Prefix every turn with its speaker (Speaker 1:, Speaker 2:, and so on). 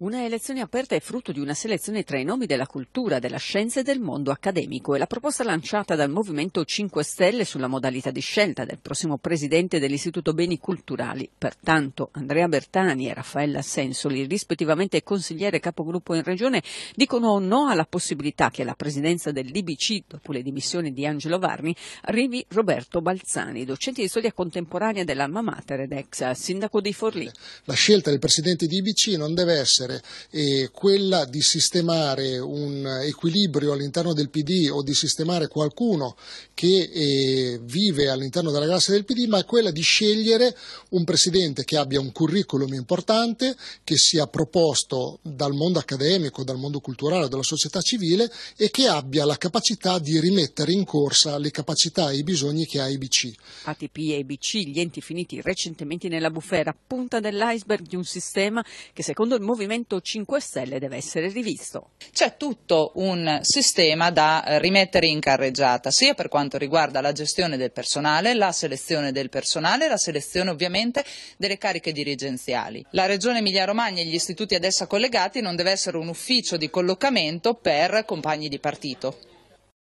Speaker 1: Una elezione aperta è frutto di una selezione tra i nomi della cultura, della scienza e del mondo accademico e la proposta lanciata dal Movimento 5 Stelle sulla modalità di scelta del prossimo presidente dell'Istituto Beni Culturali. Pertanto Andrea Bertani e Raffaella Sensoli, rispettivamente consigliere capogruppo in regione, dicono no alla possibilità che alla presidenza dell'IBC, dopo le dimissioni di Angelo Varni, arrivi Roberto Balzani, docente di storia contemporanea dell'Alma Mater ed ex sindaco di Forlì.
Speaker 2: La scelta del presidente di IBC non deve essere essere è quella di sistemare un equilibrio all'interno del PD o di sistemare qualcuno che eh, vive all'interno della classe del PD, ma è quella di scegliere un presidente che abbia un curriculum importante, che sia proposto dal mondo accademico, dal mondo culturale, dalla società civile e che abbia la capacità di rimettere in corsa le capacità e i bisogni che ha IBC.
Speaker 1: ATP e IBC, gli enti finiti recentemente nella bufera, punta dell'iceberg di un sistema che secondo il movimento
Speaker 3: Movimento 5 Stelle deve essere rivisto. C'è tutto un sistema da eh, rimettere in carreggiata, sia per quanto riguarda la gestione del personale, la selezione del personale, la selezione ovviamente delle cariche dirigenziali. La Regione Emilia-Romagna e gli istituti ad essa collegati non deve essere un ufficio di collocamento per compagni di partito.